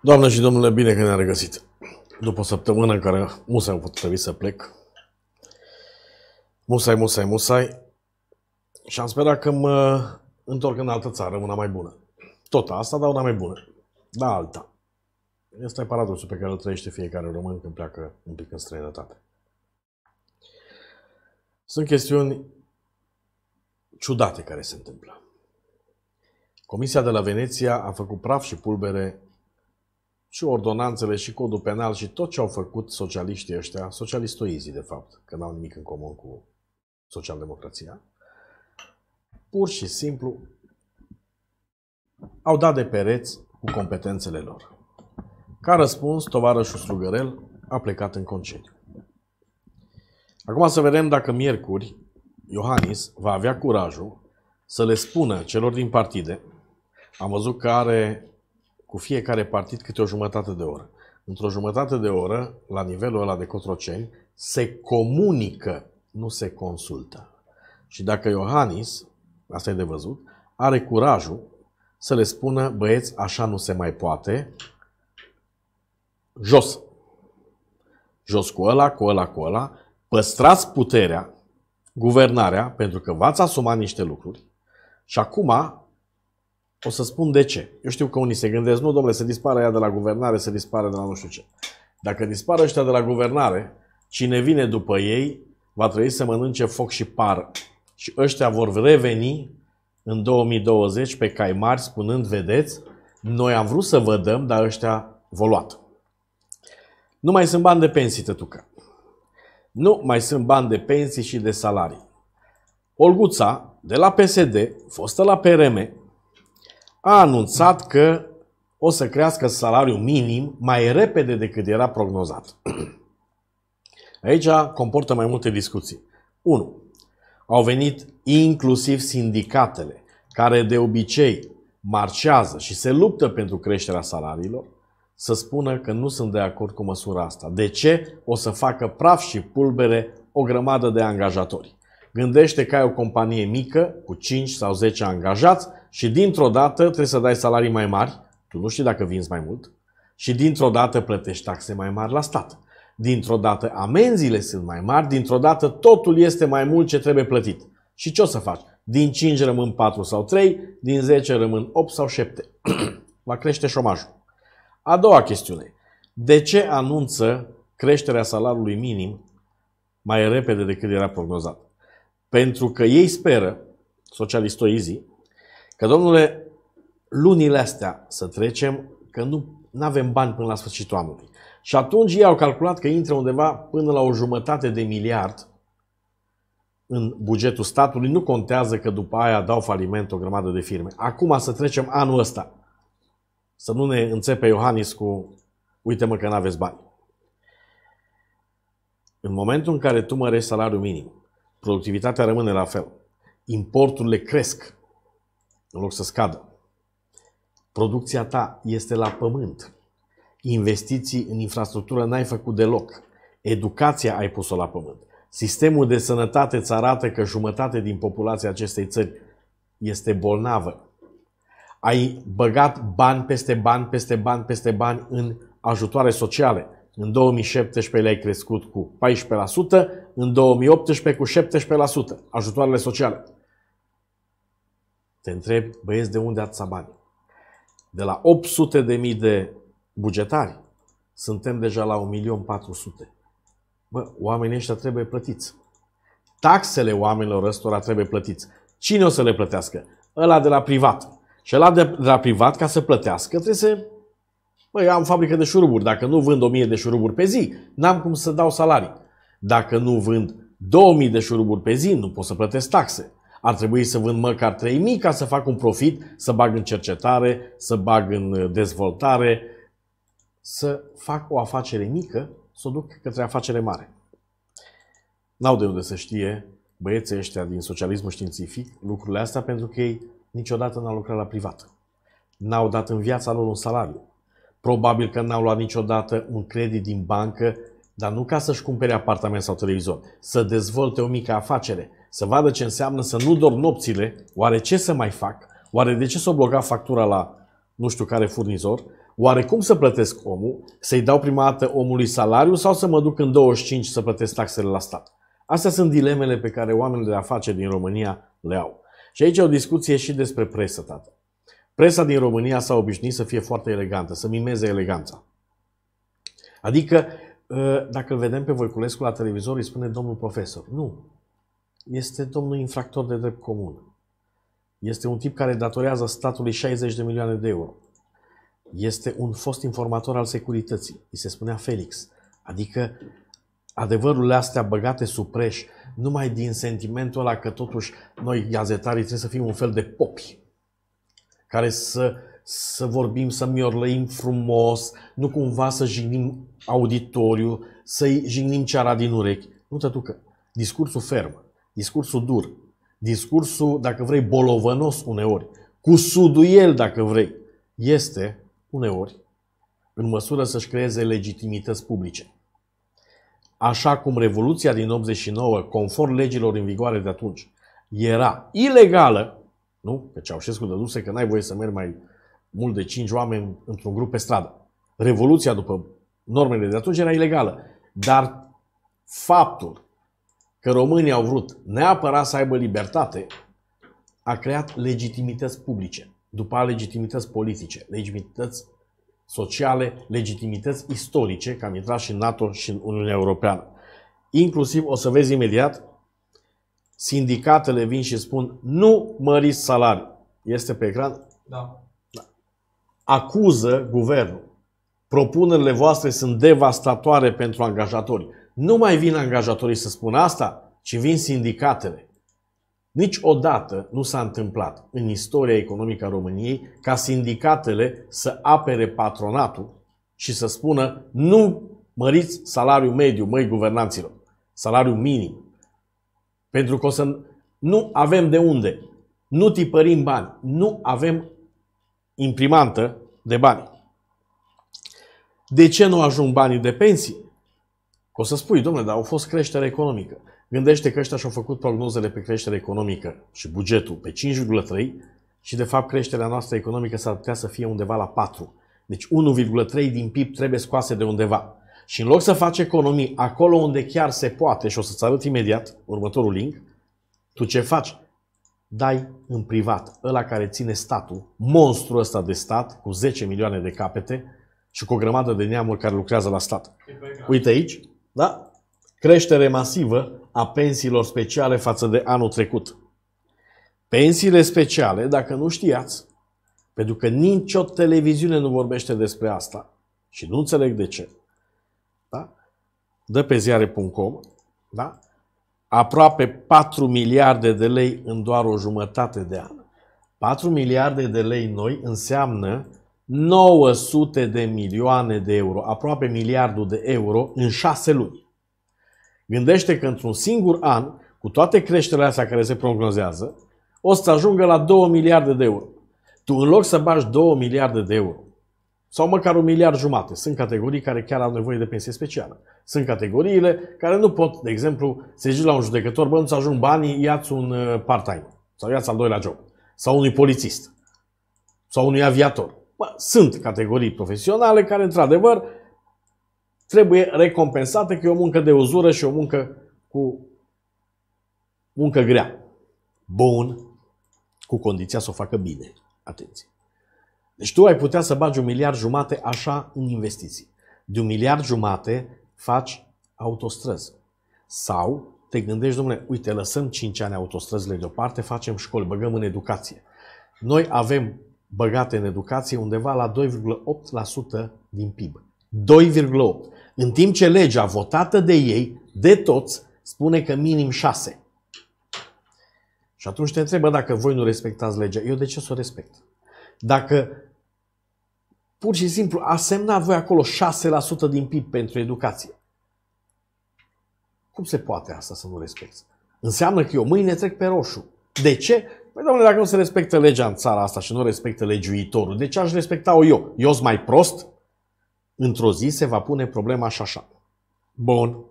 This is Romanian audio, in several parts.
Doamne și domnule, bine că ne a regăsit. După o săptămână în care musai am trebuit să plec, musai, musai, musai, și am sperat că mă întorc în altă țară, una mai bună. Tot asta, dar una mai bună. Da, alta. Este paradoxul pe care îl trăiește fiecare român când pleacă un pic în străinătate. Sunt chestiuni ciudate care se întâmplă. Comisia de la Veneția a făcut praf și pulbere și ordonanțele și codul penal și tot ce au făcut socialiștii ăștia, socialistoizii de fapt, că n-au nimic în comun cu socialdemocrația, pur și simplu au dat de pereți cu competențele lor. Ca răspuns, tovarășul Slugărel a plecat în concediu. Acum să vedem dacă miercuri Iohannis va avea curajul să le spună celor din partide, am văzut că are cu fiecare partid câte o jumătate de oră. Într-o jumătate de oră, la nivelul ăla de Cotroceni, se comunică, nu se consultă. Și dacă Iohannis, asta e de văzut, are curajul să le spună, băieți, așa nu se mai poate, jos. Jos cu ăla, cu ăla, cu ăla, păstrați puterea, guvernarea, pentru că v-ați asumat niște lucruri și acum o să spun de ce. Eu știu că unii se gândesc, nu, domnule, se dispare ea de la guvernare, se dispare de la nu știu ce. Dacă dispare ăștia de la guvernare, cine vine după ei va trebui să mănânce foc și par. Și ăștia vor reveni în 2020 pe cai mari spunând, vedeți, noi am vrut să vă dăm, dar ăștia v luat. Nu mai sunt bani de pensii, tătucă. Nu mai sunt bani de pensii și de salarii. Olguța, de la PSD, fostă la PRM, a anunțat că o să crească salariul minim mai repede decât era prognozat. Aici comportă mai multe discuții. 1. Au venit inclusiv sindicatele, care de obicei marșează și se luptă pentru creșterea salariilor, să spună că nu sunt de acord cu măsura asta. De ce? O să facă praf și pulbere o grămadă de angajatori. Gândește că ai o companie mică cu 5 sau 10 angajați și dintr-o dată trebuie să dai salarii mai mari, tu nu știi dacă vinzi mai mult, și dintr-o dată plătești taxe mai mari la stat. Dintr-o dată amenziile sunt mai mari, dintr-o dată totul este mai mult ce trebuie plătit. Și ce o să faci? Din 5 rămân 4 sau 3, din 10 rămân 8 sau 7. Va crește șomajul. A doua chestiune. De ce anunță creșterea salariului minim mai repede decât era prognozat? Pentru că ei speră, socialistoizii, Că, domnule, lunile astea să trecem, că nu avem bani până la sfârșitul anului. Și atunci ei au calculat că intră undeva până la o jumătate de miliard în bugetul statului. Nu contează că după aia dau faliment o grămadă de firme. Acum să trecem anul ăsta. Să nu ne înțepe Iohannis cu uite-mă că nu aveți bani. În momentul în care tu mărești salariul minim, productivitatea rămâne la fel, importurile cresc, în loc să scadă. Producția ta este la pământ. Investiții în infrastructură n-ai făcut deloc. Educația ai pus-o la pământ. Sistemul de sănătate îți arată că jumătate din populația acestei țări este bolnavă. Ai băgat bani peste bani, peste bani, peste bani în ajutoare sociale. În 2017 le-ai crescut cu 14%, în 2018 cu 17% ajutoarele sociale. Te întreb, băieți, de unde ați bani? De la 800 de mii de bugetari, suntem deja la 1.400.000. Bă, oamenii ăștia trebuie plătiți. Taxele oamenilor ăstora trebuie plătiți. Cine o să le plătească? Ăla de la privat. Și ăla de, la privat, ca să plătească, trebuie să... Bă, eu am fabrică de șuruburi. Dacă nu vând 1000 de șuruburi pe zi, n-am cum să dau salarii. Dacă nu vând 2000 de șuruburi pe zi, nu pot să plătesc taxe ar trebui să vând măcar 3.000 ca să fac un profit, să bag în cercetare, să bag în uh, dezvoltare, să fac o afacere mică, să o duc către afacere mare. N-au de unde să știe băieții ăștia din socialismul științific lucrurile astea pentru că ei niciodată n-au lucrat la privat. N-au dat în viața lor un salariu. Probabil că n-au luat niciodată un credit din bancă dar nu ca să-și cumpere apartament sau televizor, să dezvolte o mică afacere, să vadă ce înseamnă să nu dorm nopțile, oare ce să mai fac, oare de ce să o bloca factura la nu știu care furnizor, oare cum să plătesc omul, să-i dau prima dată omului salariu sau să mă duc în 25 să plătesc taxele la stat. Astea sunt dilemele pe care oamenii de afaceri din România le au. Și aici o discuție și despre presă, tată. Presa din România s-a obișnuit să fie foarte elegantă, să mimeze eleganța. Adică Ă, dacă îl vedem pe Voiculescu la televizor, îi spune domnul profesor. Nu. Este domnul infractor de drept comun. Este un tip care datorează statului 60 de milioane de euro. Este un fost informator al securității. Îi se spunea Felix. Adică adevărurile astea băgate sub preș, numai din sentimentul ăla că totuși noi gazetarii trebuie să fim un fel de popi care să să vorbim, să miorlăim frumos, nu cumva să jignim auditoriu, să-i jignim ceara din urechi. Nu te ducă. Discursul ferm, discursul dur, discursul, dacă vrei, bolovănos uneori, cu suduiel, dacă vrei, este uneori în măsură să-și creeze legitimități publice. Așa cum Revoluția din 89, conform legilor în vigoare de atunci, era ilegală, nu? Că Ceaușescu dăduse că n-ai voie să mergi mai mult de 5 oameni într-un grup pe stradă. Revoluția, după normele de atunci, era ilegală. Dar faptul că românii au vrut neapărat să aibă libertate a creat legitimități publice, după a legitimități politice, legitimități sociale, legitimități istorice, că am intrat și în NATO și în Uniunea Europeană. Inclusiv, o să vezi imediat, sindicatele vin și spun nu măriți salariul. Este pe ecran? Da acuză guvernul. Propunerile voastre sunt devastatoare pentru angajatori. Nu mai vin angajatorii să spună asta, ci vin sindicatele. Niciodată nu s-a întâmplat în istoria economică a României ca sindicatele să apere patronatul și să spună nu măriți salariul mediu, măi guvernanților, salariul minim. Pentru că o să nu avem de unde, nu tipărim bani, nu avem imprimantă de bani. De ce nu ajung banii de pensii? O să spui, domnule, dar au fost creștere economică. Gândește că ăștia și-au făcut prognozele pe creștere economică și bugetul pe 5,3 și de fapt creșterea noastră economică s-ar putea să fie undeva la 4. Deci 1,3 din PIB trebuie scoase de undeva. Și în loc să faci economii acolo unde chiar se poate, și o să-ți arăt imediat următorul link, tu ce faci? dai în privat, ăla care ține statul, monstru ăsta de stat, cu 10 milioane de capete și cu o grămadă de neamuri care lucrează la stat. Uite aici, da? Creștere masivă a pensiilor speciale față de anul trecut. Pensiile speciale, dacă nu știați, pentru că nicio televiziune nu vorbește despre asta și nu înțeleg de ce, da? dă pe ziare.com, da? aproape 4 miliarde de lei în doar o jumătate de an. 4 miliarde de lei noi înseamnă 900 de milioane de euro, aproape miliardul de euro în 6 luni. Gândește că într-un singur an, cu toate creșterile astea care se prognozează, o să ajungă la 2 miliarde de euro. Tu în loc să bagi 2 miliarde de euro sau măcar un miliard jumate. Sunt categorii care chiar au nevoie de pensie specială. Sunt categoriile care nu pot, de exemplu, se la un judecător, bă, nu-ți ajung banii, iați un uh, part-time sau iați al doilea job sau unui polițist sau unui aviator. Bă, sunt categorii profesionale care, într-adevăr, trebuie recompensate că e o muncă de uzură și o muncă cu muncă grea. Bun, cu condiția să o facă bine. Atenție! Deci tu ai putea să bagi un miliard jumate așa în investiții. De un miliard jumate faci autostrăzi. Sau te gândești, domnule, uite, lăsăm 5 ani autostrăzile deoparte, facem școli, băgăm în educație. Noi avem băgate în educație undeva la 2,8% din PIB. 2,8%. În timp ce legea votată de ei, de toți, spune că minim 6. Și atunci te întrebă dacă voi nu respectați legea. Eu de ce să o respect? Dacă pur și simplu a voi acolo 6% din PIB pentru educație. Cum se poate asta să nu respecti? Înseamnă că eu mâine trec pe roșu. De ce? Păi domnule, dacă nu se respectă legea în țara asta și nu respectă legiuitorul, de ce aș respecta-o eu? Eu sunt mai prost? Într-o zi se va pune problema și așa. Bun.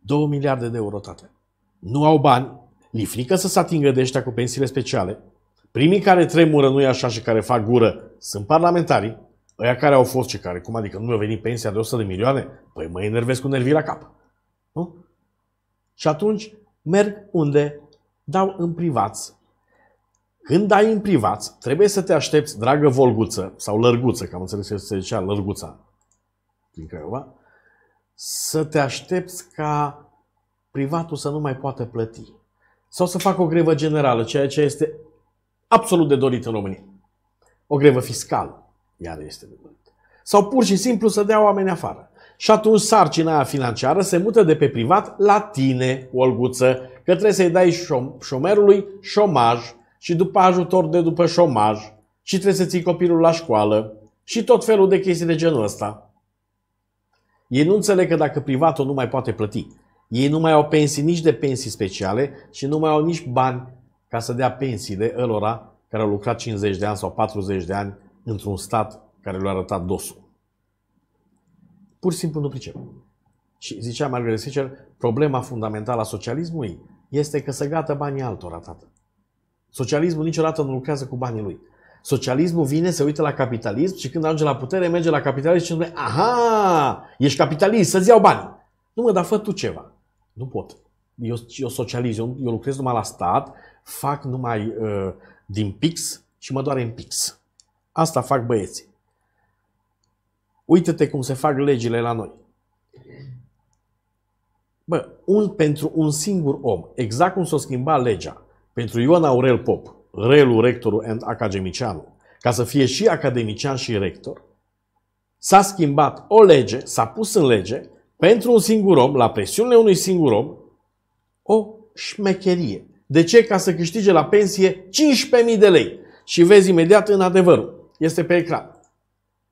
2 miliarde de euro, tate. Nu au bani, li frică să se atingă de ăștia cu pensiile speciale, Primii care tremură, nu-i așa, și care fac gură, sunt parlamentarii, ăia care au fost și care, cum adică nu mi-a venit pensia de 100 de milioane, păi mă enervez cu nervii la cap. Nu? Și atunci merg unde dau în privat. Când dai în privat trebuie să te aștepți, dragă Volguță, sau Lărguță, că am înțeles că se zicea Lărguța din Craiova, să te aștepți ca privatul să nu mai poată plăti. Sau să facă o grevă generală, ceea ce este absolut de dorit în România. O grevă fiscală, iar este de dorit. Sau pur și simplu să dea oameni afară. Și atunci sarcina aia financiară se mută de pe privat la tine, Olguță, că trebuie să-i dai șom- șomerului șomaj și după ajutor de după șomaj și trebuie să ții copilul la școală și tot felul de chestii de genul ăsta. Ei nu înțeleg că dacă privatul nu mai poate plăti, ei nu mai au pensii nici de pensii speciale și nu mai au nici bani ca să dea pensiile ălora care au lucrat 50 de ani sau 40 de ani într-un stat care le-a arătat dosul. Pur și simplu nu pricep. Și zicea Margaret Thatcher, problema fundamentală a socialismului este că se gata banii altora, tată. Socialismul niciodată nu lucrează cu banii lui. Socialismul vine, se uită la capitalism și când ajunge la putere, merge la capitalism și spune Aha, ești capitalist, să-ți iau bani. Nu mă, dar fă tu ceva. Nu pot. Eu, eu socializ, eu, eu lucrez numai la stat fac numai uh, din pix și mă doare în pix. Asta fac băieții. Uită-te cum se fac legile la noi. Bă, un pentru un singur om, exact cum s-a schimbat legea pentru Ion Aurel Pop, relu, rectorul and academicianul, ca să fie și academician și rector, s-a schimbat o lege, s-a pus în lege, pentru un singur om, la presiunile unui singur om, o șmecherie. De ce? Ca să câștige la pensie 15.000 de lei. Și vezi imediat în adevărul. Este pe ecran.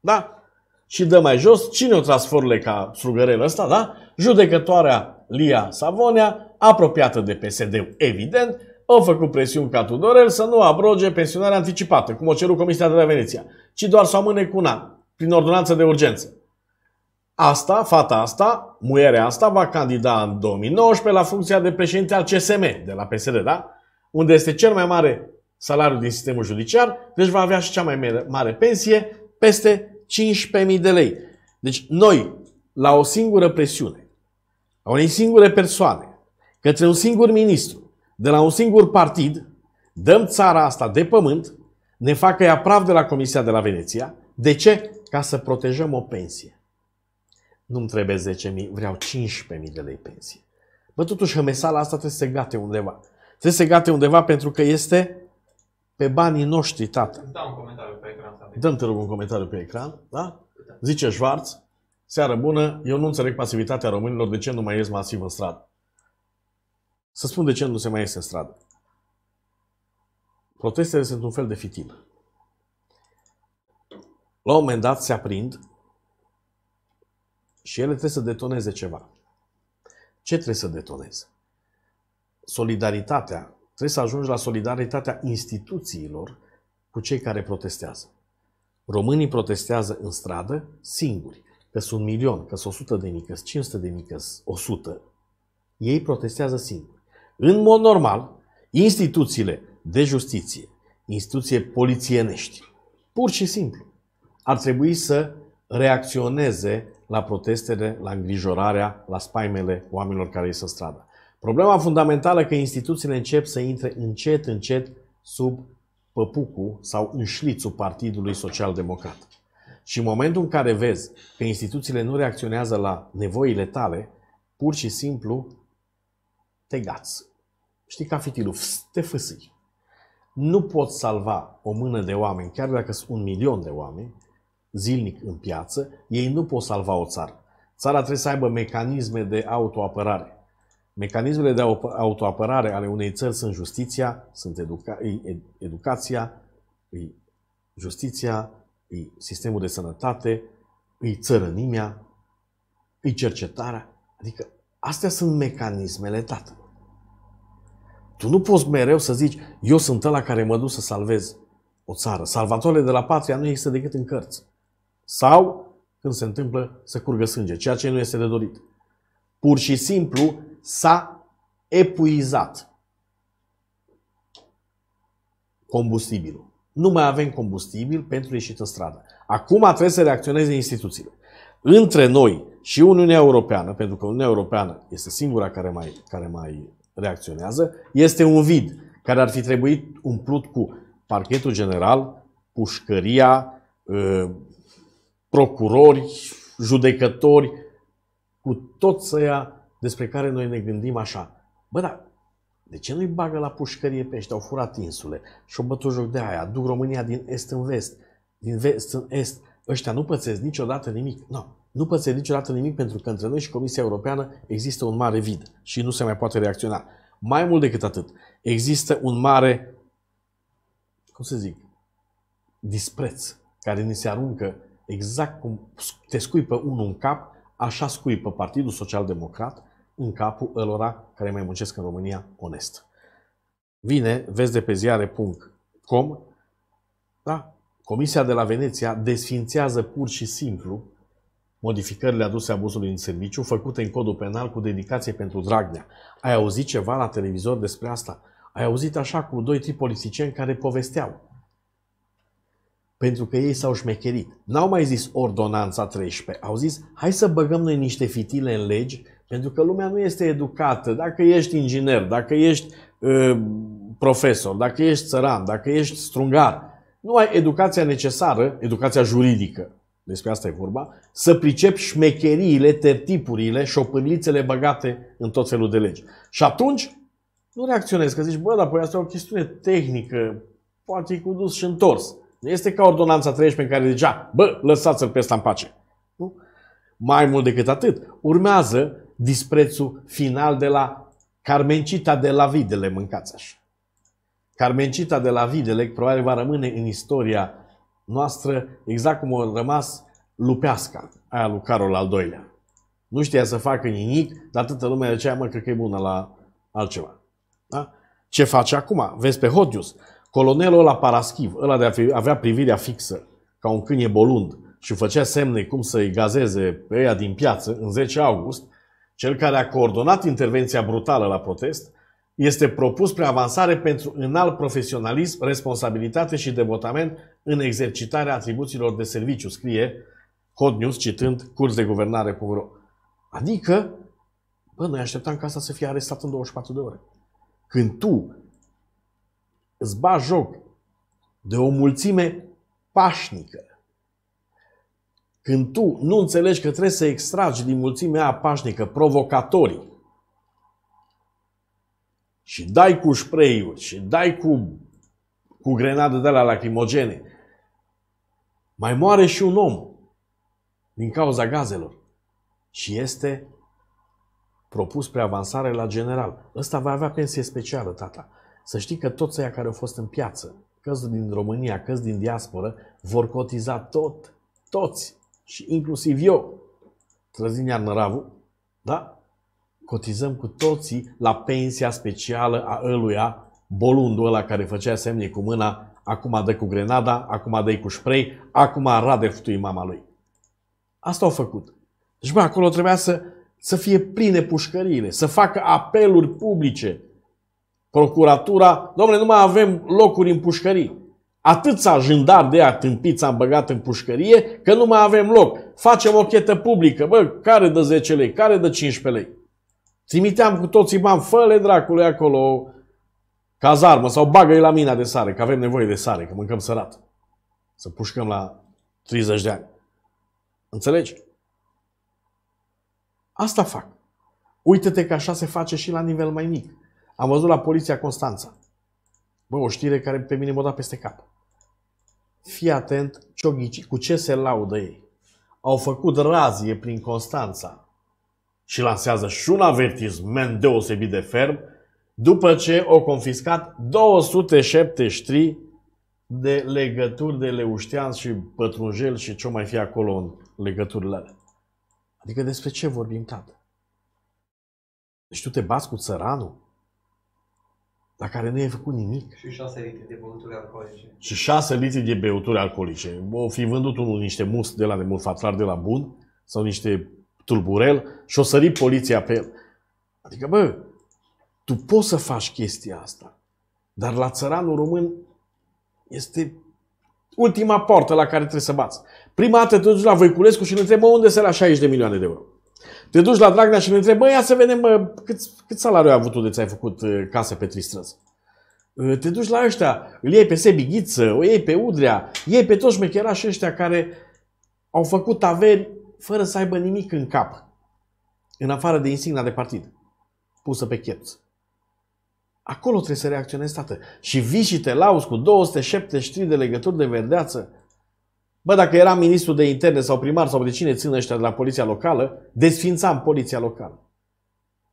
Da? Și dă mai jos, cine o tras ca slugărel ăsta, da? Judecătoarea Lia Savonea, apropiată de PSD, evident, a făcut presiuni ca Tudorel să nu abroge pensionarea anticipată, cum o ceru Comisia de la Veneția, ci doar să o amâne cu un an, prin ordonanță de urgență. Asta, fata asta, muierea asta, va candida în 2019 la funcția de președinte al CSM, de la PSD, da? Unde este cel mai mare salariu din sistemul judiciar, deci va avea și cea mai mare pensie, peste 15.000 de lei. Deci noi, la o singură presiune, a unei singure persoane, către un singur ministru, de la un singur partid, dăm țara asta de pământ, ne facă ea praf de la Comisia de la Veneția. De ce? Ca să protejăm o pensie nu-mi trebuie 10.000, vreau 15.000 de lei pensie. Bă, totuși hămesala asta trebuie să se gate undeva. Trebuie să se gate undeva pentru că este pe banii noștri, tată. Dă un comentariu pe ecran. Dăm, te rog, un comentariu pe ecran, da? Zice Schwarz, seară bună, eu nu înțeleg pasivitatea românilor, de ce nu mai ies masiv în stradă? Să spun de ce nu se mai iese în stradă. Protestele sunt un fel de fitil. La un moment dat se aprind și ele trebuie să detoneze ceva. Ce trebuie să detoneze? Solidaritatea. Trebuie să ajungi la solidaritatea instituțiilor cu cei care protestează. Românii protestează în stradă singuri. Că sunt milion, că sunt 100 de mii, că sunt 500 de mii, că sunt 100. Ei protestează singuri. În mod normal, instituțiile de justiție, instituție polițienești, pur și simplu, ar trebui să reacționeze la protestele, la îngrijorarea, la spaimele oamenilor care ies în stradă. Problema fundamentală că instituțiile încep să intre încet, încet sub păpucul sau în șlițul Partidului Social Democrat. Și în momentul în care vezi că instituțiile nu reacționează la nevoile tale, pur și simplu te gați. Știi ca fitilul, te fâsâi. Nu poți salva o mână de oameni, chiar dacă sunt un milion de oameni, zilnic în piață, ei nu pot salva o țară. Țara trebuie să aibă mecanisme de autoapărare. Mecanismele de autoapărare ale unei țări sunt justiția, sunt educa- educația, justiția, sistemul de sănătate, țărănimea, cercetarea. Adică astea sunt mecanismele tată. Tu nu poți mereu să zici, eu sunt ăla care mă duc să salvez o țară. Salvatorile de la patria nu există decât în cărți sau când se întâmplă să curgă sânge, ceea ce nu este de dorit. Pur și simplu s-a epuizat combustibilul. Nu mai avem combustibil pentru ieșit în stradă. Acum trebuie să reacționeze instituțiile. Între noi și Uniunea Europeană, pentru că Uniunea Europeană este singura care mai, care mai reacționează, este un vid care ar fi trebuit umplut cu parchetul general, pușcăria, ă, procurori, judecători, cu toți ăia despre care noi ne gândim așa. Bă, dar de ce nu-i bagă la pușcărie pe ăștia? Au furat insule și-au bătut joc de aia, duc România din est în vest, din vest în est. Ăștia nu pățesc niciodată nimic. Nu, nu pățesc niciodată nimic pentru că între noi și Comisia Europeană există un mare vid și nu se mai poate reacționa. Mai mult decât atât, există un mare, cum să zic, dispreț care ni se aruncă Exact cum te scuipă unul în cap, așa scuipă Partidul Social Democrat în capul ălora care mai muncesc în România onest. Vine, vezi de pe ziare.com, da? Comisia de la Veneția desfințează pur și simplu modificările aduse abuzului în serviciu făcute în codul penal cu dedicație pentru Dragnea. Ai auzit ceva la televizor despre asta? Ai auzit așa cu doi, trei politicieni care povesteau. Pentru că ei s-au șmecherit. N-au mai zis ordonanța 13, au zis hai să băgăm noi niște fitile în legi pentru că lumea nu este educată. Dacă ești inginer, dacă ești ă, profesor, dacă ești țăran, dacă ești strungar, nu ai educația necesară, educația juridică, despre asta e vorba, să pricepi șmecheriile, tertipurile, șopârlițele băgate în tot felul de legi. Și atunci nu reacționezi, că zici, bă, dar păi asta e o chestiune tehnică, poate e cu dus și întors. Nu este ca ordonanța 13 în care deja, bă, lăsați-l pe ăsta în pace. Nu? Mai mult decât atât, urmează disprețul final de la Carmencita de la Videle, mâncați așa. Carmencita de la Videle probabil va rămâne în istoria noastră exact cum a rămas Lupeasca, aia lui Carol al doilea. Nu știa să facă nimic, dar atâta lumea aceea mă, cred că e bună la altceva. Da? Ce face acum? Vezi pe Hodius. Colonelul ăla paraschiv, ăla de a avea privirea fixă, ca un câine bolund, și făcea semne cum să-i gazeze pe ea din piață în 10 august, cel care a coordonat intervenția brutală la protest, este propus pre avansare pentru înalt profesionalism, responsabilitate și devotament în exercitarea atribuțiilor de serviciu, scrie Hot News citând curs de guvernare cu vreo. Adică, bă, noi așteptam ca asta să fie arestat în 24 de ore. Când tu îți ba joc de o mulțime pașnică. Când tu nu înțelegi că trebuie să extragi din mulțimea aia pașnică provocatorii și dai cu spray și dai cu, cu grenade de la lacrimogene, mai moare și un om din cauza gazelor și este propus preavansare avansare la general. Ăsta va avea pensie specială, tata. Să știi că toți aceia care au fost în piață, căzi din România, căzi din diasporă, vor cotiza tot, toți, și inclusiv eu, Trăzin Iarnăravu, da? Cotizăm cu toții la pensia specială a ăluia, bolundul ăla care făcea semne cu mâna, acum dă cu grenada, acum dă cu spray, acum rade futui mama lui. Asta au făcut. Deci, bă, acolo trebuia să, să fie pline pușcările, să facă apeluri publice, procuratura, domnule, nu mai avem locuri în pușcării. Atâția jandar de a tâmpiți am băgat în pușcărie că nu mai avem loc. Facem o chetă publică, bă, care dă 10 lei, care dă 15 lei. Trimiteam cu toții bani, fă-le dracului acolo cazarmă sau bagă-i la mina de sare, că avem nevoie de sare, că mâncăm sărat. Să pușcăm la 30 de ani. Înțelegi? Asta fac. Uită-te că așa se face și la nivel mai mic. Am văzut la Poliția Constanța. Bă, o știre care pe mine m-a dat peste cap. Fii atent, cioghici, cu ce se laudă ei. Au făcut razie prin Constanța și lansează și un avertisment deosebit de ferm după ce au confiscat 273 de legături de leuștean și pătrunjel și ce mai fi acolo în legăturile alea. Adică despre ce vorbim, tată? Deci tu te bați cu țăranul? dar care nu e făcut nimic. Și șase litri de băuturi alcoolice. Și șase litri de băuturi alcoolice. O fi vândut unul niște must de la de mulfatlar de la bun sau niște tulburel și o sări poliția pe el. Adică, bă, tu poți să faci chestia asta, dar la țăranul român este ultima poartă la care trebuie să bați. Prima dată te duci la Voiculescu și îl întrebi unde se la 60 de milioane de euro. Te duci la Dragnea și ne întrebi, băi, ia să vedem bă, cât, cât salariu ai avut tu de ți-ai făcut uh, case pe Tristrăzi. Uh, te duci la ăștia, îl iei pe Sebi Ghiță, o iei pe Udrea, iei pe toți șmecherașii ăștia care au făcut averi fără să aibă nimic în cap, în afară de insigna de partid, pusă pe cheț. Acolo trebuie să reacționezi, tată. Și vii și te lauzi cu 273 de legături de verdeață Bă, dacă era ministru de interne sau primar sau de cine țin ăștia de la poliția locală, desfințam poliția locală.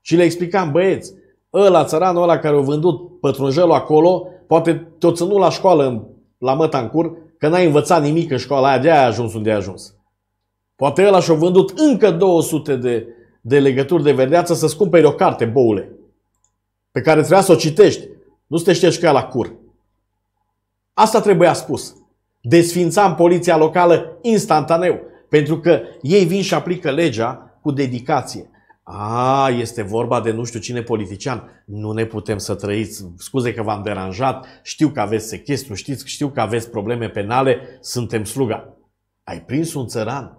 Și le explicam, băieți, ăla țăranul ăla care a vândut pătrunjelul acolo, poate te-o ținut la școală în, la Mătancur, că n-ai învățat nimic în școala aia, de aia ai ajuns unde ai ajuns. Poate ăla și-a vândut încă 200 de, de legături de verdeață să-ți cumperi o carte, boule, pe care trebuia să o citești, nu să te știești că la cur. Asta trebuia spus. Desfințam poliția locală instantaneu, pentru că ei vin și aplică legea cu dedicație. A, este vorba de nu știu cine politician. Nu ne putem să trăiți. Scuze că v-am deranjat. Știu că aveți sechestru, știți, știu că aveți probleme penale. Suntem sluga. Ai prins un țăran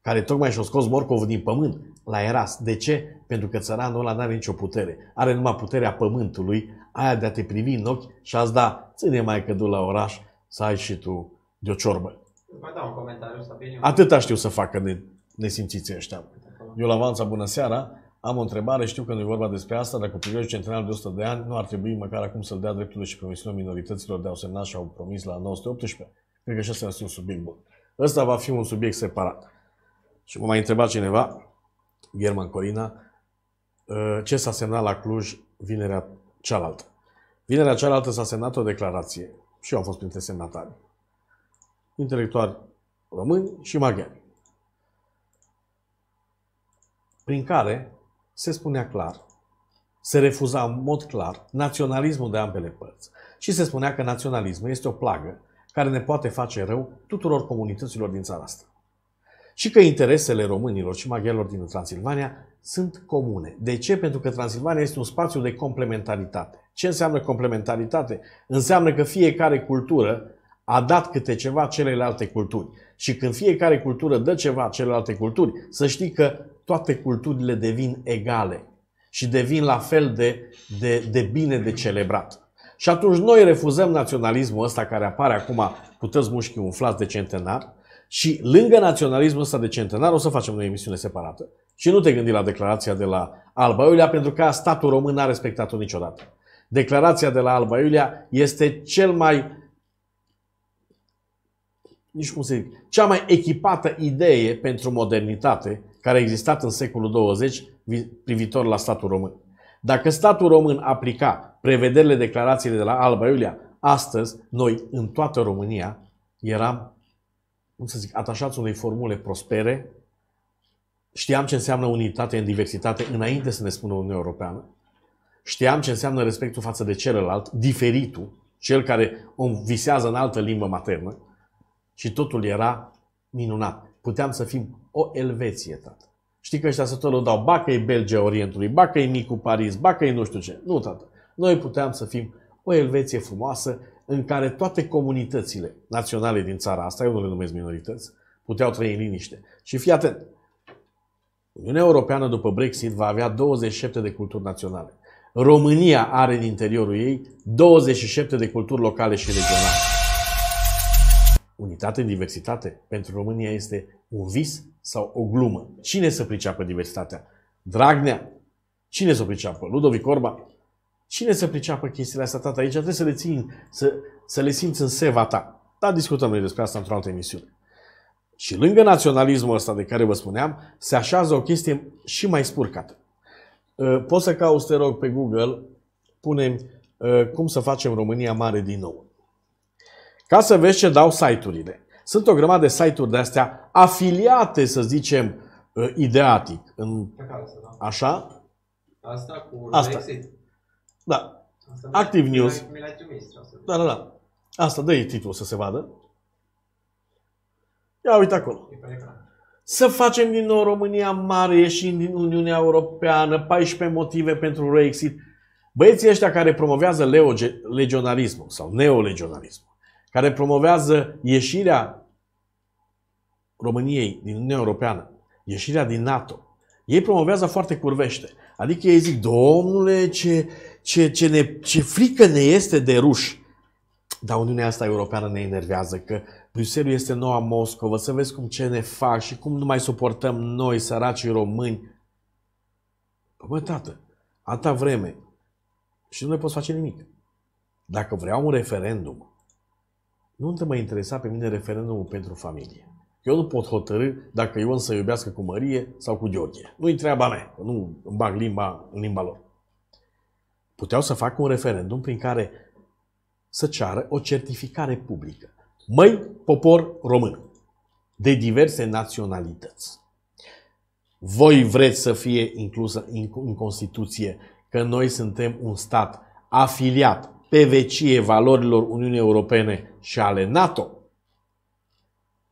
care tocmai și-a scos morcov din pământ la Eras. De ce? Pentru că țăranul ăla nu are nicio putere. Are numai puterea pământului, aia de a te privi în ochi și a-ți da, ține mai că du la oraș să ai și tu de o ciorbă. Mai dau un comentariu, să Atâta știu să facă ne, ne simțiți ăștia. Eu la Vanța, bună seara, am o întrebare, știu că nu e vorba despre asta, dacă privești centenarul de 100 de ani, nu ar trebui măcar acum să-l dea drepturile și promisiunea minorităților de a semna și au promis la 918? Cred că și asta este un subiect bun. Ăsta va fi un subiect separat. Și mă mai întreba cineva, German Corina, ă, ce s-a semnat la Cluj vinerea cealaltă. Vinerea cealaltă s-a semnat o declarație și eu am fost printre semnatari. Intelectuali români și maghiari. Prin care se spunea clar, se refuza în mod clar naționalismul de ambele părți. Și se spunea că naționalismul este o plagă care ne poate face rău tuturor comunităților din țara asta. Și că interesele românilor și maghiarilor din Transilvania sunt comune. De ce? Pentru că Transilvania este un spațiu de complementaritate. Ce înseamnă complementaritate? Înseamnă că fiecare cultură a dat câte ceva celelalte culturi. Și când fiecare cultură dă ceva celelalte culturi, să știi că toate culturile devin egale și devin la fel de, de, de bine de celebrat. Și atunci noi refuzăm naționalismul ăsta care apare acum, puteți mușchi umflați de centenar, și lângă naționalismul ăsta de centenar o să facem o emisiune separată. Și nu te gândi la declarația de la Alba Iulia, pentru că statul român n-a respectat-o niciodată. Declarația de la Alba Iulia este cel mai nici cum să zic, cea mai echipată idee pentru modernitate care a existat în secolul 20 privitor la statul român. Dacă statul român aplica prevederile declarației de la Alba Iulia, astăzi noi în toată România eram, cum să zic, atașați unei formule prospere Știam ce înseamnă unitate în diversitate înainte să ne spună Uniunea Europeană. Știam ce înseamnă respectul față de celălalt, diferitul, cel care o visează în altă limbă maternă. Și totul era minunat. Puteam să fim o Elveție, tată. Știi că ăștia să tot dau, ba că e Belgia Orientului, ba că e micul Paris, ba că e nu știu ce. Nu, tată. Noi puteam să fim o Elveție frumoasă în care toate comunitățile naționale din țara asta, eu nu le numesc minorități, puteau trăi în liniște. Și fii atent, Uniunea Europeană după Brexit va avea 27 de culturi naționale. România are în interiorul ei 27 de culturi locale și regionale. Unitate în diversitate pentru România este un vis sau o glumă? Cine să priceapă diversitatea? Dragnea? Cine să priceapă? Ludovic Orba? Cine să priceapă chestiile astea, tata? Aici trebuie să le, țin, să, să le simți în seva ta. Dar discutăm noi despre asta într-o altă emisiune. Și lângă naționalismul ăsta de care vă spuneam, se așează o chestie și mai spurcată. Uh, poți să cauți, te rog, pe Google, punem uh, cum să facem România mare din nou. Ca să vezi ce dau site-urile. Sunt o grămadă de site-uri de astea afiliate, să zicem, uh, ideatic. În... Așa? Asta cu Asta. Da. Asta Active News. da, da, da. Asta dă titlul să se vadă. Ia uite acolo. Să facem din nou România mare, ieșind din Uniunea Europeană, 14 motive pentru Brexit. Băieții ăștia care promovează legionarismul sau neolegionarismul, care promovează ieșirea României din Uniunea Europeană, ieșirea din NATO, ei promovează foarte curvește. Adică ei zic, domnule, ce, ce, ce, ne, ce frică ne este de ruși. Dar Uniunea asta europeană ne enervează că Bruxelles este noua Moscova, să vezi cum ce ne fac și cum nu mai suportăm noi, săracii români. Bă, tată, atâta vreme și nu le poți face nimic. Dacă vreau un referendum, nu te mai interesa pe mine referendumul pentru familie. Eu nu pot hotărâ dacă Ion să iubească cu Mărie sau cu Gheorghe. Nu-i treaba mea, nu îmi bag limba în limba lor. Puteau să fac un referendum prin care să ceară o certificare publică Măi, popor român, de diverse naționalități. Voi vreți să fie inclusă în Constituție că noi suntem un stat afiliat pe vecie valorilor Uniunii Europene și ale NATO?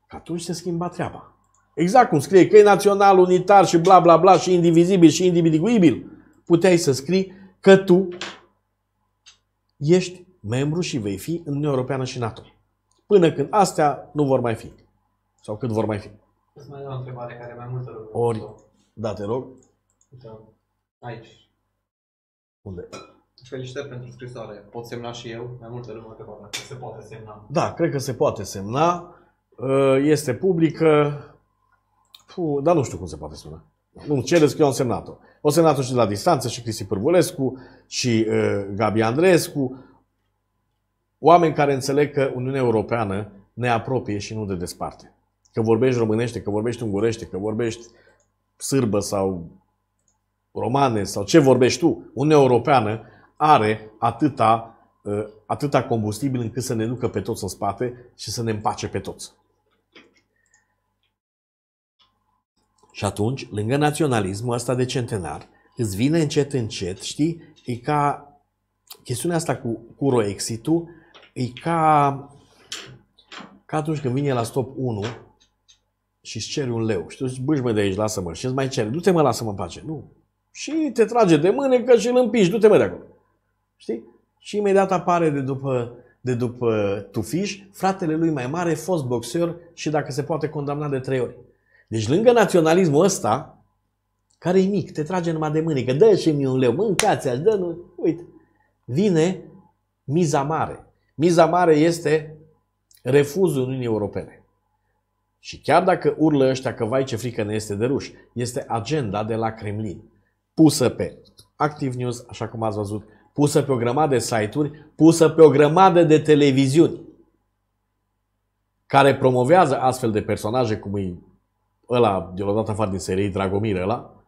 Atunci se schimba treaba. Exact cum scrie că e național, unitar și bla bla bla și indivizibil și individuibil. Puteai să scrii că tu ești membru și vei fi în Uniunea Europeană și NATO până când astea nu vor mai fi. Sau cât vor mai fi. Să mai dau o întrebare care mai multă lume. Ori, da, te rog. Uite, aici. Unde? Felicitări pentru scrisoare. Pot semna și eu? Mai multă lume te poate. Se poate semna. Da, cred că se poate semna. Uh, este publică. Puh, dar nu știu cum se poate semna. Nu, cereți că eu am semnat-o. O semnat-o și de la distanță și Cristi Pârvulescu și uh, Gabi Andreescu. Oameni care înțeleg că Uniunea Europeană ne apropie și nu de desparte. Că vorbești românește, că vorbești ungurește, că vorbești sârbă sau romane sau ce vorbești tu, Uniunea Europeană are atâta, uh, atâta combustibil încât să ne ducă pe toți în spate și să ne împace pe toți. Și atunci, lângă naționalismul ăsta de centenar, îți vine încet, încet, știi, e ca chestiunea asta cu, cu roexitul, E ca, ca atunci când vine la stop 1 și îți ceri un leu și tu zici, bâși mă de aici, lasă-mă și îți mai ceri, du-te mă, lasă-mă în pace. Nu. Și te trage de mânecă și îl împingi, du-te mă de acolo. Știi? Și imediat apare de după, de după tufiș, fratele lui mai mare, fost boxer și dacă se poate condamna de trei ori. Deci lângă naționalismul ăsta, care e mic, te trage numai de mânică, dă și mi un leu, mâncați aș dă nu. Uite, vine miza mare. Miza mare este refuzul Uniunii Europene. Și chiar dacă urlă ăștia că vai ce frică ne este de ruși, este agenda de la Kremlin, pusă pe Active News, așa cum ați văzut, pusă pe o grămadă de site-uri, pusă pe o grămadă de televiziuni care promovează astfel de personaje cum e ăla, de o dată afară din serie, Dragomir ăla,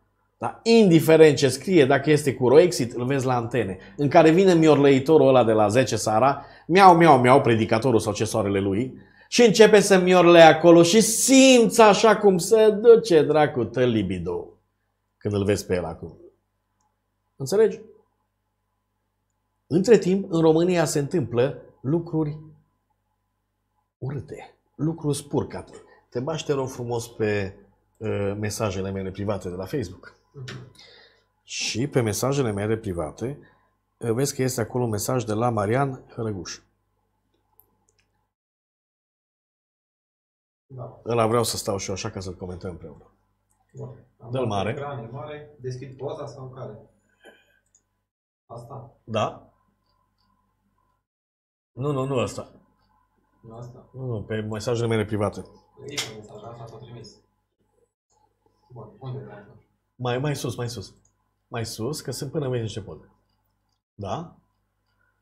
dar indiferent ce scrie, dacă este cu Roexit, îl vezi la antene, în care vine miorlăitorul ăla de la 10 sara, miau, miau, miau, predicatorul sau ce soarele lui, și începe să miorle acolo și simți așa cum se duce dracu tă libido când îl vezi pe el acum. Înțelegi? Între timp, în România se întâmplă lucruri urâte, lucruri spurcate. Te baște rog frumos, pe uh, mesajele mele private de la Facebook. Și pe mesajele mele private, eh, vezi că este acolo un mesaj de la Marian Hărăguș. Da. Ăla vreau să stau și eu așa ca să-l comentăm împreună. Bun. Dă-l mare. mare, deschid poza sau care? Asta? Da. Nu, nu, nu asta. Nu asta? Nu, nu, pe mesajele mele private. E mesajul ăsta, s-a trimis. Bun, unde mai, mai sus, mai sus. Mai sus, că sunt până mâine niște poze. Da?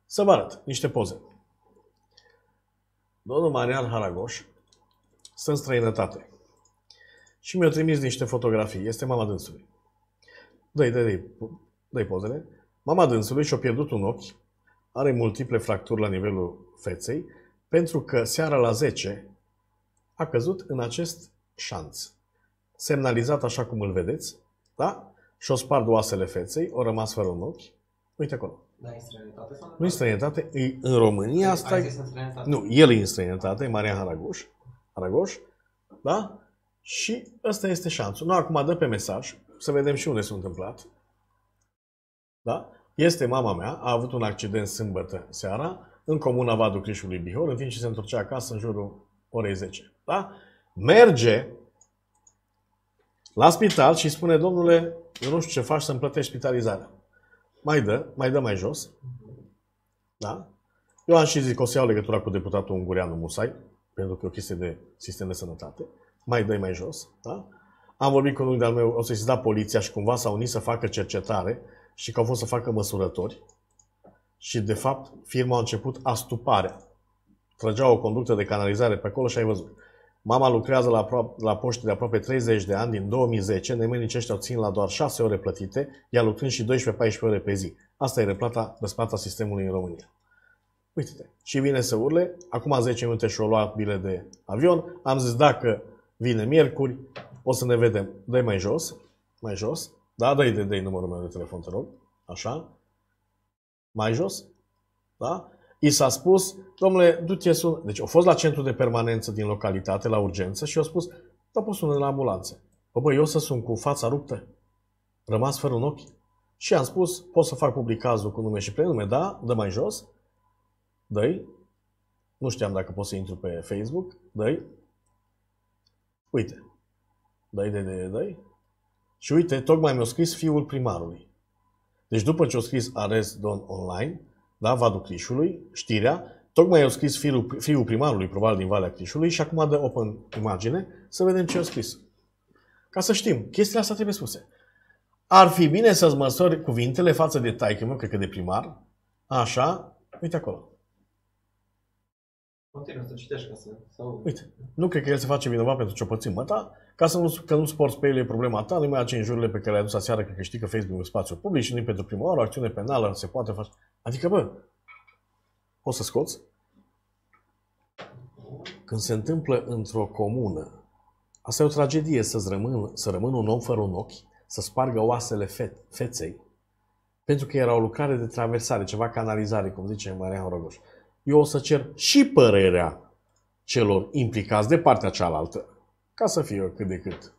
Să vă arăt niște poze. Domnul Marian Haragoș sunt străinătate și mi-a trimis niște fotografii. Este mama dânsului. Dă-i, dă-i, dă pozele. Mama dânsului și-a pierdut un ochi, are multiple fracturi la nivelul feței, pentru că seara la 10 a căzut în acest șanț, semnalizat așa cum îl vedeți, da? Și-o spart oasele feței, o rămas fără un ochi. Uite acolo. Da, nu e străinătate nu? e străinătate. E în România Ai asta e... Nu, el e în străinătate, e Marian Haragoș. Haragoș. Da? Și ăsta este șansul. Nu, acum dă pe mesaj, să vedem și unde s-a întâmplat. Da? Este mama mea, a avut un accident sâmbătă seara, în comuna Vadu Crișului Bihor, în timp ce se întorcea acasă în jurul orei 10. Da? Merge la spital și spune, domnule, eu nu știu ce faci să-mi plătești spitalizarea. Mai dă, mai dă mai jos. Da? Eu am și zis că o să iau legătura cu deputatul Ungureanu Musai, pentru că e o chestie de sistem de sănătate. Mai dă mai jos. Da? Am vorbit cu unul de-al meu, o să-i da poliția și cumva s-au unit să facă cercetare și că au fost să facă măsurători. Și de fapt, firma a început astuparea. Trăgea o conductă de canalizare pe acolo și ai văzut. Mama lucrează la, la poștă de aproape 30 de ani, din 2010, nemernicii ăștia țin la doar 6 ore plătite, iar lucrând și 12-14 ore pe zi. Asta e replata, răsplata sistemului în România. Uite-te, și vine să urle, acum 10 minute și-o lua bile de avion, am zis dacă vine miercuri, o să ne vedem. dă mai jos, mai jos, da, dă-i de, da-i numărul meu de telefon, te rog, așa, mai jos, da? i s-a spus, domnule, du-te sun, Deci au fost la centru de permanență din localitate, la urgență, și au spus, da, poți sună la ambulanță. Bă, păi bă, eu să sunt cu fața ruptă, rămas fără un ochi. Și am spus, pot să fac public cazul cu nume și prenume, da, dă mai jos, dă nu știam dacă pot să intru pe Facebook, dă uite, dă dă, -i, dă și uite, tocmai mi-a scris fiul primarului. Deci după ce a scris arest don online, da, Vadul Crișului, știrea, Tocmai au scris fiul, fiul primarului, probabil, din Valea Crișului și acum dă open imagine să vedem ce a scris. Ca să știm, chestia asta trebuie spuse. Ar fi bine să-ți măsori cuvintele față de taică cred că de primar, așa, uite acolo. Continuă să citești ca să... Sau... Uite, nu cred că el se face vinovat pentru ce-o mă, da? ca să nu, că nu sport pe el e problema ta, numai acei jurile pe care le-ai adus aseară, că câștigă Facebook în spațiu public și nu pentru prima oară, o acțiune penală se poate face. Adică, bă, o să scoți? Când se întâmplă într-o comună, asta e o tragedie să rămân, să rămână un om fără un ochi, să spargă oasele fe- feței, pentru că era o lucrare de traversare, ceva canalizare, cum zice Marian Rogoș eu o să cer și părerea celor implicați de partea cealaltă, ca să fie cât de cât.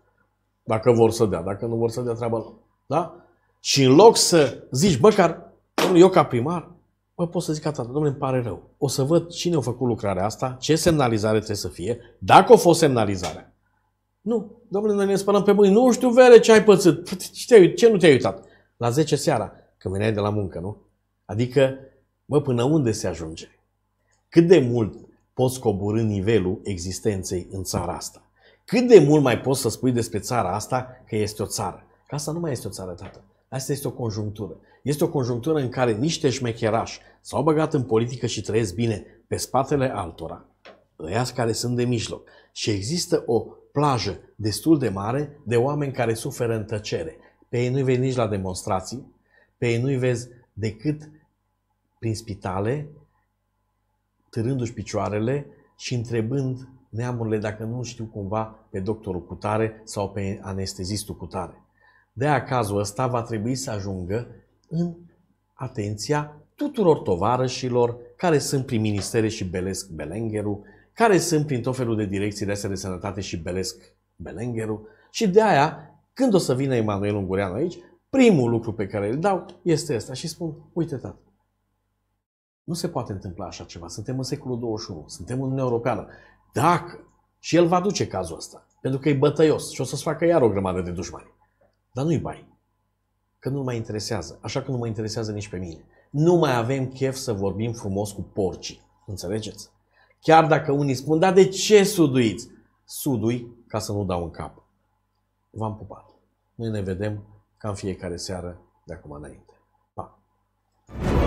Dacă vor să dea, dacă nu vor să dea treabă. Da? Și în loc să zici, măcar, eu ca primar, mă pot să zic atât, domnule, îmi pare rău. O să văd cine a făcut lucrarea asta, ce semnalizare trebuie să fie, dacă o fost semnalizarea. Nu, domnule, noi ne spălăm pe mâini. Nu știu, vere, ce ai pățit. Păi, ce, ce nu te-ai uitat? La 10 seara, când veneai de la muncă, nu? Adică, bă, până unde se ajunge? cât de mult poți coborâ nivelul existenței în țara asta. Cât de mult mai poți să spui despre țara asta că este o țară. Că asta nu mai este o țară, tată. Asta este o conjunctură. Este o conjunctură în care niște șmecherași s-au băgat în politică și trăiesc bine pe spatele altora, ăia care sunt de mijloc. Și există o plajă destul de mare de oameni care suferă în tăcere. Pe ei nu-i vezi nici la demonstrații, pe ei nu-i vezi decât prin spitale, târându-și picioarele și întrebând neamurile dacă nu știu cumva pe doctorul cutare sau pe anestezistul cutare. De acasă cazul ăsta va trebui să ajungă în atenția tuturor tovarășilor care sunt prin ministere și belesc Belengheru, care sunt prin tot felul de direcții de de sănătate și belesc Belengheru și de aia când o să vină Emanuel Ungureanu aici, primul lucru pe care îl dau este ăsta și spun, uite tată, nu se poate întâmpla așa ceva. Suntem în secolul 21, suntem în Uniunea Europeană. Dacă, și el va duce cazul ăsta, pentru că e bătăios și o să-ți facă iar o grămadă de dușmani. Dar nu-i bai. Că nu mai interesează, așa că nu mă interesează nici pe mine. Nu mai avem chef să vorbim frumos cu porcii. Înțelegeți? Chiar dacă unii spun, dar de ce suduiți? Sudui ca să nu dau în cap. V-am pupat. Noi ne vedem ca în fiecare seară de acum înainte. Pa!